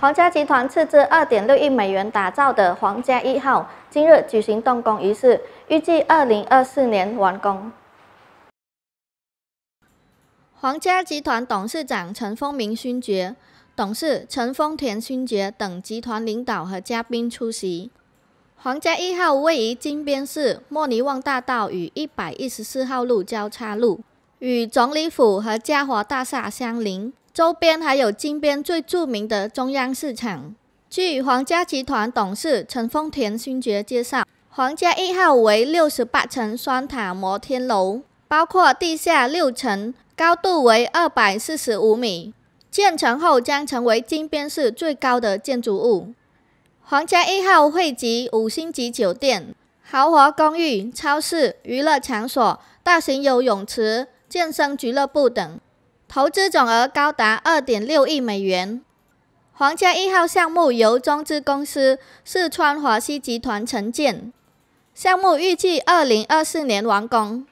皇家集团斥资二点六亿美元打造的皇家一号今日举行动工仪式，预计二零二四年完工。皇家集团董事长陈风明勋爵、董事陈丰田勋爵等集团领导和嘉宾出席。皇家一号位于金边市莫尼旺大道与一百一十四号路交叉路，与总理府和嘉华大厦相邻。周边还有金边最著名的中央市场。据皇家集团董事陈丰田勋爵介绍，皇家一号为六十八层双塔摩天楼，包括地下六层，高度为二百四十五米，建成后将成为金边市最高的建筑物。皇家一号汇集五星级酒店、豪华公寓、超市、娱乐场所、大型游泳池、健身俱乐部等。投资总额高达二点六亿美元。皇家一号项目由中资公司四川华西集团承建，项目预计二零二四年完工。